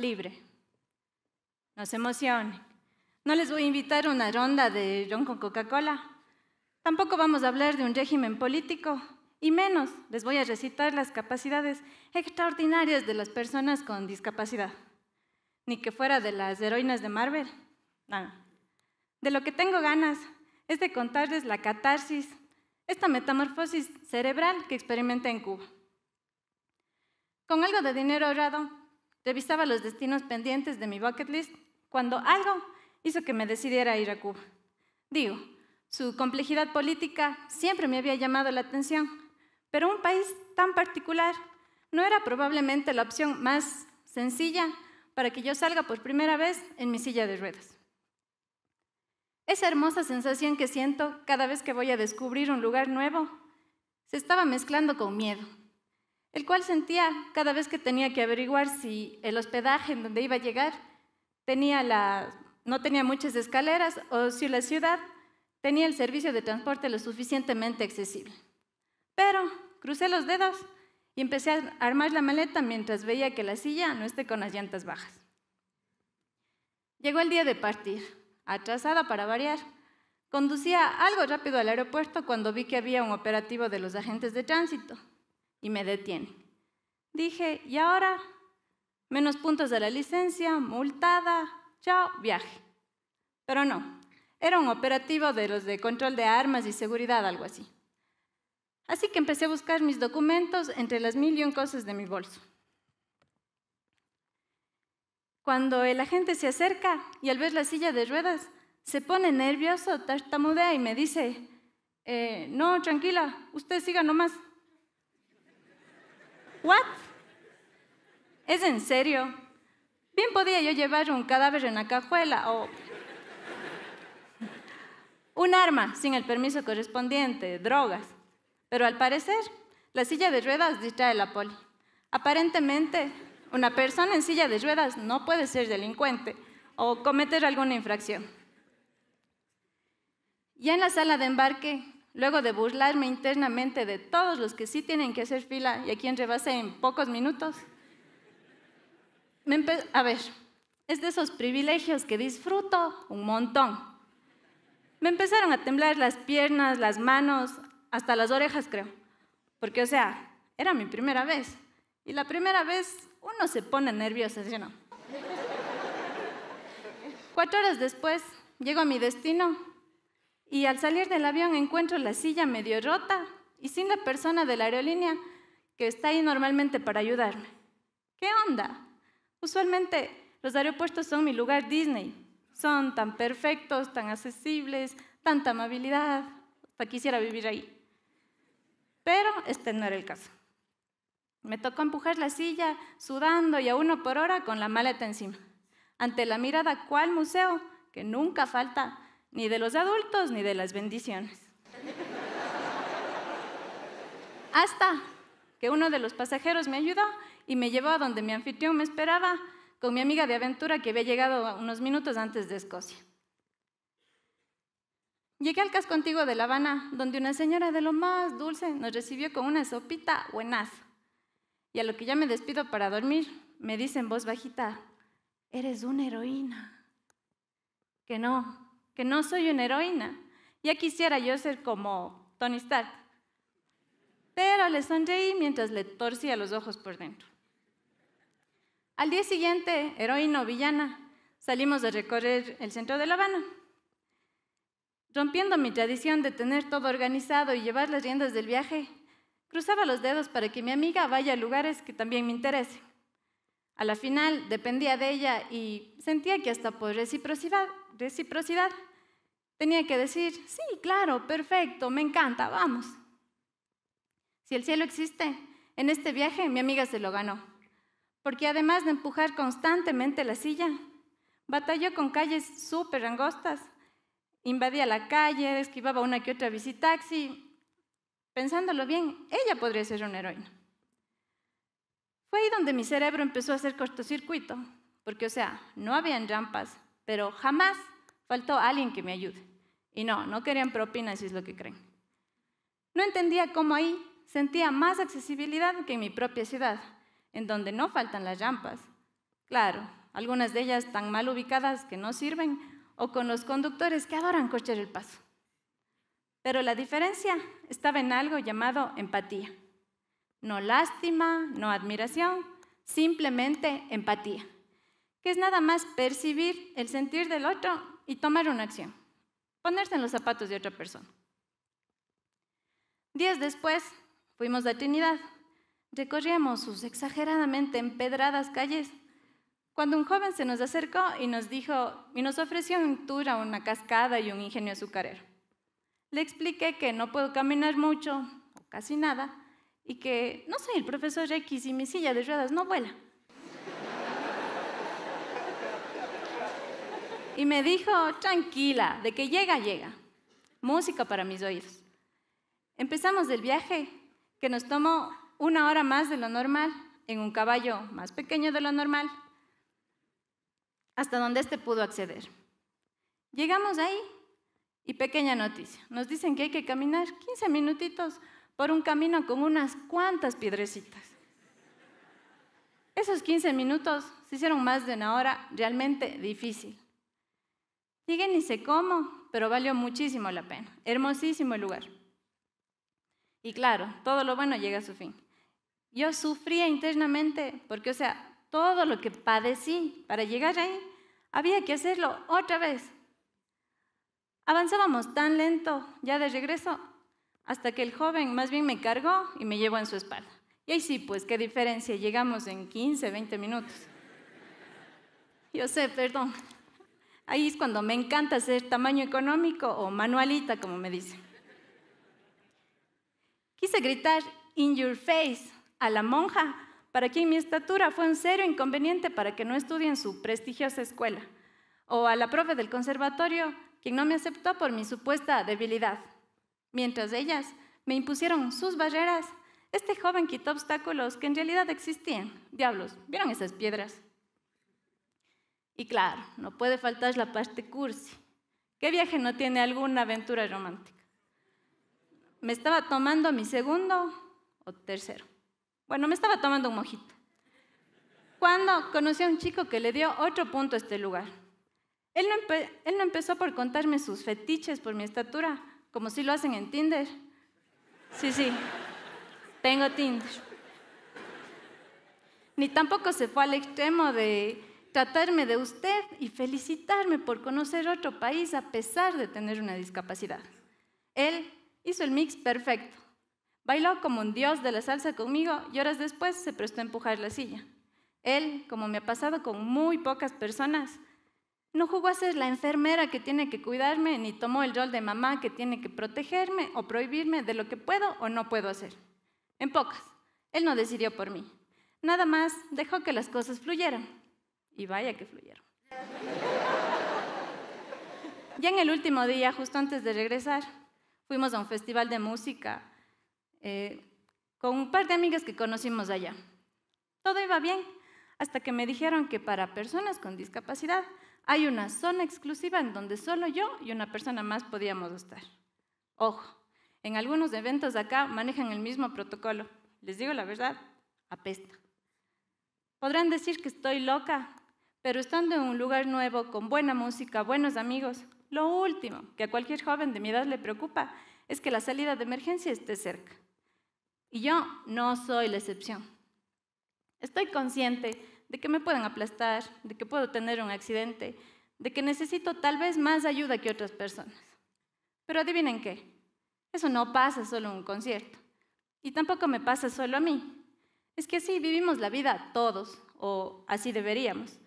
libre. No se emocionen. No les voy a invitar a una ronda de ron con Coca-Cola. Tampoco vamos a hablar de un régimen político. Y menos les voy a recitar las capacidades extraordinarias de las personas con discapacidad. Ni que fuera de las heroínas de Marvel. Nada. De lo que tengo ganas es de contarles la catarsis, esta metamorfosis cerebral que experimenté en Cuba. Con algo de dinero ahorrado, Revisaba los destinos pendientes de mi bucket list cuando algo hizo que me decidiera ir a Cuba. Digo, su complejidad política siempre me había llamado la atención, pero un país tan particular no era probablemente la opción más sencilla para que yo salga por primera vez en mi silla de ruedas. Esa hermosa sensación que siento cada vez que voy a descubrir un lugar nuevo se estaba mezclando con miedo el cual sentía cada vez que tenía que averiguar si el hospedaje en donde iba a llegar tenía no tenía muchas escaleras o si la ciudad tenía el servicio de transporte lo suficientemente accesible. Pero crucé los dedos y empecé a armar la maleta mientras veía que la silla no esté con las llantas bajas. Llegó el día de partir, atrasada para variar. Conducía algo rápido al aeropuerto cuando vi que había un operativo de los agentes de tránsito y me detiene. Dije, y ahora, menos puntos de la licencia, multada, chao, viaje. Pero no, era un operativo de los de control de armas y seguridad, algo así. Así que empecé a buscar mis documentos entre las mil y un cosas de mi bolso. Cuando el agente se acerca y al ver la silla de ruedas, se pone nervioso, tartamudea y me dice, eh, no, tranquila, usted siga nomás. ¿What? ¿Es en serio? Bien podía yo llevar un cadáver en la cajuela o un arma sin el permiso correspondiente, drogas. Pero al parecer, la silla de ruedas distrae la poli. Aparentemente, una persona en silla de ruedas no puede ser delincuente o cometer alguna infracción. Ya en la sala de embarque, Luego de burlarme internamente de todos los que sí tienen que hacer fila y a quien rebase en pocos minutos. a ver, es de esos privilegios que disfruto un montón. Me empezaron a temblar las piernas, las manos, hasta las orejas creo. Porque, o sea, era mi primera vez. Y la primera vez uno se pone nervioso, ¿sí o no? Cuatro horas después llego a mi destino y al salir del avión encuentro la silla medio rota y sin la persona de la aerolínea que está ahí normalmente para ayudarme. ¿Qué onda? Usualmente los aeropuertos son mi lugar Disney. Son tan perfectos, tan accesibles, tanta amabilidad. Hasta quisiera vivir ahí. Pero este no era el caso. Me tocó empujar la silla, sudando y a uno por hora con la maleta encima. Ante la mirada, ¿cuál museo? Que nunca falta ni de los adultos, ni de las bendiciones. Hasta que uno de los pasajeros me ayudó y me llevó a donde mi anfitrión me esperaba con mi amiga de aventura que había llegado unos minutos antes de Escocia. Llegué al casco antiguo de La Habana, donde una señora de lo más dulce nos recibió con una sopita buenaza. Y a lo que ya me despido para dormir, me dice en voz bajita, eres una heroína. Que no, que no soy una heroína. Ya quisiera yo ser como Tony Stark. Pero le sonreí mientras le torcía los ojos por dentro. Al día siguiente, heroína o villana, salimos a recorrer el centro de La Habana. Rompiendo mi tradición de tener todo organizado y llevar las riendas del viaje, cruzaba los dedos para que mi amiga vaya a lugares que también me interesen. A la final dependía de ella y sentía que hasta por reciprocidad reciprocidad. Tenía que decir, sí, claro, perfecto, me encanta, vamos. Si el cielo existe, en este viaje mi amiga se lo ganó, porque además de empujar constantemente la silla, batalló con calles súper angostas, invadía la calle, esquivaba una que otra visitaxi. Pensándolo bien, ella podría ser una heroína. Fue ahí donde mi cerebro empezó a hacer cortocircuito, porque o sea, no habían rampas, pero jamás faltó alguien que me ayude. Y no, no querían propina, si es lo que creen. No entendía cómo ahí sentía más accesibilidad que en mi propia ciudad, en donde no faltan las rampas. Claro, algunas de ellas tan mal ubicadas que no sirven, o con los conductores que adoran cochar el paso. Pero la diferencia estaba en algo llamado empatía. No lástima, no admiración, simplemente empatía, que es nada más percibir el sentir del otro y tomar una acción, ponerse en los zapatos de otra persona. Días después, fuimos a Trinidad. Recorríamos sus exageradamente empedradas calles cuando un joven se nos acercó y nos dijo y nos ofreció un tour a una cascada y un ingenio azucarero. Le expliqué que no puedo caminar mucho o casi nada y que no soy el profesor X y mi silla de ruedas no vuela, Y me dijo, tranquila, de que llega, llega. Música para mis oídos. Empezamos el viaje, que nos tomó una hora más de lo normal, en un caballo más pequeño de lo normal, hasta donde éste pudo acceder. Llegamos ahí y pequeña noticia, nos dicen que hay que caminar 15 minutitos por un camino con unas cuantas piedrecitas. Esos 15 minutos se hicieron más de una hora realmente difícil. Sigue ni sé cómo, pero valió muchísimo la pena. Hermosísimo el lugar. Y claro, todo lo bueno llega a su fin. Yo sufría internamente porque, o sea, todo lo que padecí para llegar ahí, había que hacerlo otra vez. Avanzábamos tan lento, ya de regreso, hasta que el joven más bien me cargó y me llevó en su espalda. Y ahí sí, pues qué diferencia, llegamos en 15, 20 minutos. Yo sé, perdón, Ahí es cuando me encanta ser tamaño económico o manualita, como me dicen. Quise gritar in your face a la monja, para quien mi estatura fue un serio inconveniente para que no estudie en su prestigiosa escuela, o a la profe del conservatorio, quien no me aceptó por mi supuesta debilidad. Mientras ellas me impusieron sus barreras, este joven quitó obstáculos que en realidad existían. Diablos, ¿vieron esas piedras? Y claro, no puede faltar la parte cursi. ¿Qué viaje no tiene alguna aventura romántica? Me estaba tomando mi segundo o tercero. Bueno, me estaba tomando un mojito. Cuando conocí a un chico que le dio otro punto a este lugar. Él no, él no empezó por contarme sus fetiches por mi estatura, como si lo hacen en Tinder. Sí, sí, tengo Tinder. Ni tampoco se fue al extremo de tratarme de usted y felicitarme por conocer otro país a pesar de tener una discapacidad. Él hizo el mix perfecto. Bailó como un dios de la salsa conmigo y horas después se prestó a empujar la silla. Él, como me ha pasado con muy pocas personas, no jugó a ser la enfermera que tiene que cuidarme, ni tomó el rol de mamá que tiene que protegerme o prohibirme de lo que puedo o no puedo hacer. En pocas, él no decidió por mí. Nada más dejó que las cosas fluyeran. Y vaya que fluyeron. ya en el último día, justo antes de regresar, fuimos a un festival de música eh, con un par de amigas que conocimos allá. Todo iba bien, hasta que me dijeron que para personas con discapacidad hay una zona exclusiva en donde solo yo y una persona más podíamos estar. Ojo, en algunos eventos de acá manejan el mismo protocolo. Les digo la verdad, apesta. Podrán decir que estoy loca pero estando en un lugar nuevo, con buena música, buenos amigos, lo último que a cualquier joven de mi edad le preocupa es que la salida de emergencia esté cerca. Y yo no soy la excepción. Estoy consciente de que me pueden aplastar, de que puedo tener un accidente, de que necesito tal vez más ayuda que otras personas. Pero adivinen qué, eso no pasa solo en un concierto. Y tampoco me pasa solo a mí. Es que así vivimos la vida todos, o así deberíamos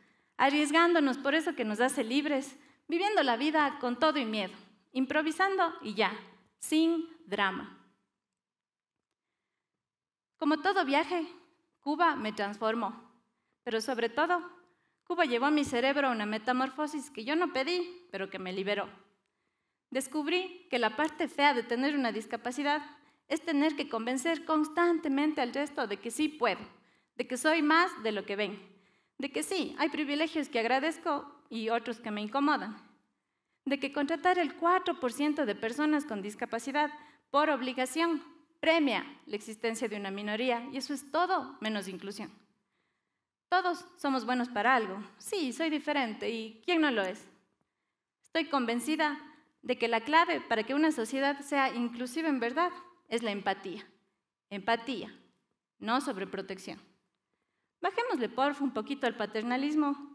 arriesgándonos por eso que nos hace libres, viviendo la vida con todo y miedo, improvisando y ya, sin drama. Como todo viaje, Cuba me transformó, pero sobre todo, Cuba llevó a mi cerebro a una metamorfosis que yo no pedí, pero que me liberó. Descubrí que la parte fea de tener una discapacidad es tener que convencer constantemente al resto de que sí puedo, de que soy más de lo que ven, de que sí, hay privilegios que agradezco y otros que me incomodan, de que contratar el 4% de personas con discapacidad por obligación premia la existencia de una minoría y eso es todo menos inclusión. Todos somos buenos para algo. Sí, soy diferente y ¿quién no lo es? Estoy convencida de que la clave para que una sociedad sea inclusiva en verdad es la empatía. Empatía, no sobreprotección. Bajémosle, porfa, un poquito al paternalismo.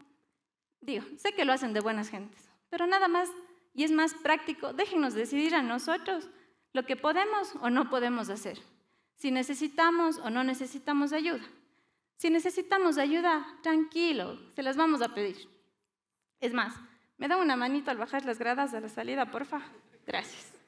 Digo, sé que lo hacen de buenas gentes, pero nada más, y es más práctico, déjenos decidir a nosotros lo que podemos o no podemos hacer, si necesitamos o no necesitamos ayuda. Si necesitamos ayuda, tranquilo, se las vamos a pedir. Es más, ¿me da una manito al bajar las gradas de la salida, porfa? Gracias.